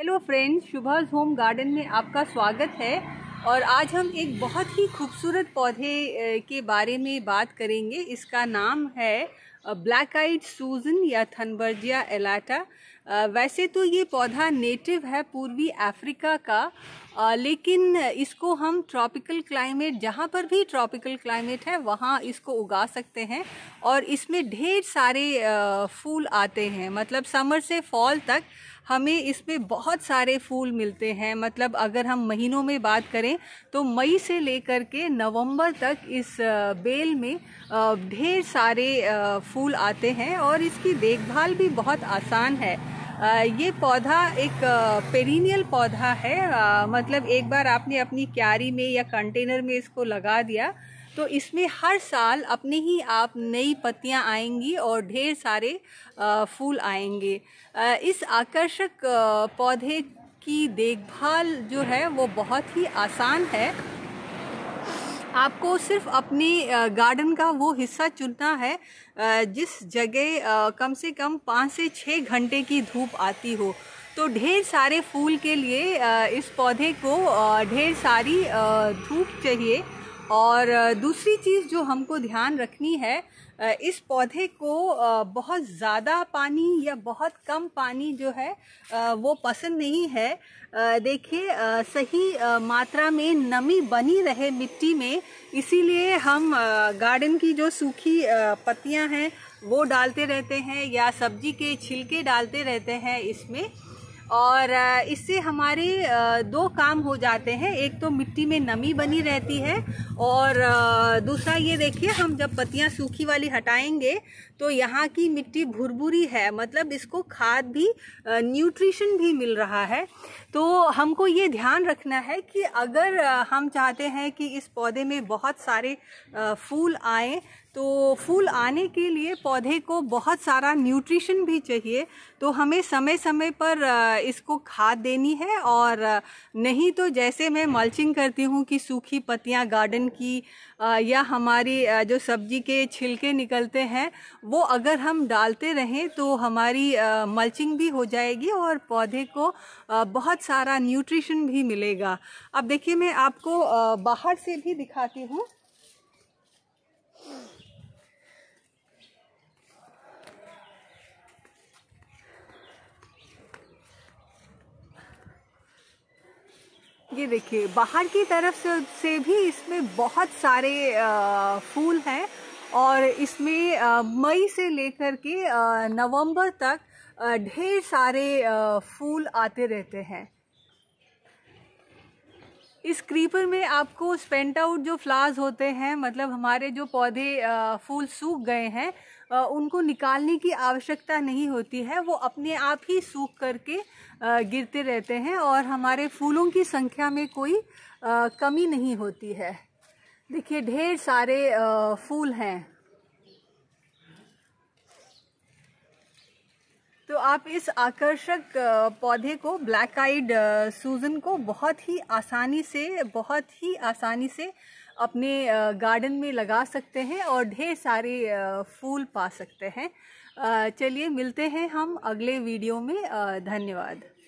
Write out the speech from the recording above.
hello friends Shubhaj home garden में आपका स्वागत है और आज हम एक बहुत ही खूबसूरत पौधे के बारे में बात करेंगे इसका नाम है ब्लैक आइड सूजन या थनबर्जिया एलाटा वैसे तो ये पौधा नेटिव है पूर्वी अफ्रीका का लेकिन इसको हम ट्रॉपिकल क्लाइमेट जहाँ पर भी ट्रॉपिकल क्लाइमेट है वहाँ इसको उगा सकते हैं और इसमें ढेर सारे फूल आते हैं मतलब समर से फॉल तक हमें इसमें बहुत सारे फूल मिलते हैं मतलब अगर हम महीनों में बात करें तो मई से लेकर के नवंबर तक इस बेल में ढेर सारे फूल आते हैं और इसकी देखभाल भी बहुत आसान है ये पौधा एक पेरिनियल पौधा है मतलब एक बार आपने अपनी क्यारी में या कंटेनर में इसको लगा दिया तो इसमें हर साल अपने ही आप नई पत्तियां आएंगी और ढेर सारे फूल आएंगे इस आकर्षक पौधे की देखभाल जो है वो बहुत ही आसान है आपको सिर्फ अपने गार्डन का वो हिस्सा चुनना है जिस जगह कम से कम पाँच से छः घंटे की धूप आती हो तो ढेर सारे फूल के लिए इस पौधे को ढेर सारी धूप चाहिए और दूसरी चीज़ जो हमको ध्यान रखनी है इस पौधे को बहुत ज़्यादा पानी या बहुत कम पानी जो है वो पसंद नहीं है देखिए सही मात्रा में नमी बनी रहे मिट्टी में इसीलिए हम गार्डन की जो सूखी पत्तियां हैं वो डालते रहते हैं या सब्जी के छिलके डालते रहते हैं इसमें और इससे हमारे दो काम हो जाते हैं एक तो मिट्टी में नमी बनी रहती है और दूसरा ये देखिए हम जब पत्तियां सूखी वाली हटाएंगे तो यहाँ की मिट्टी भुरभुरी है मतलब इसको खाद भी न्यूट्रिशन भी मिल रहा है तो हमको ये ध्यान रखना है कि अगर हम चाहते हैं कि इस पौधे में बहुत सारे फूल आए तो फूल आने के लिए पौधे को बहुत सारा न्यूट्रिशन भी चाहिए तो हमें समय समय पर इसको खाद देनी है और नहीं तो जैसे मैं मल्चिंग करती हूँ कि सूखी पत्तियाँ गार्डन की या हमारी जो सब्जी के छिलके निकलते हैं वो अगर हम डालते रहें तो हमारी मल्चिंग भी हो जाएगी और पौधे को बहुत सारा न्यूट्रिशन भी मिलेगा अब देखिए मैं आपको बाहर से भी दिखाती हूँ ये देखिए बाहर की तरफ से भी इसमें बहुत सारे फूल हैं और इसमें मई से लेकर के नवंबर तक ढेर सारे फूल आते रहते हैं इस क्रीपर में आपको स्पेंट आउट जो फ्लावर्स होते हैं मतलब हमारे जो पौधे फूल सूख गए हैं उनको निकालने की आवश्यकता नहीं होती है वो अपने आप ही सूख करके गिरते रहते हैं और हमारे फूलों की संख्या में कोई कमी नहीं होती है देखिए ढेर सारे फूल हैं आप इस आकर्षक पौधे को ब्लैक आइड सूजन को बहुत ही आसानी से बहुत ही आसानी से अपने गार्डन में लगा सकते हैं और ढेर सारे फूल पा सकते हैं चलिए मिलते हैं हम अगले वीडियो में धन्यवाद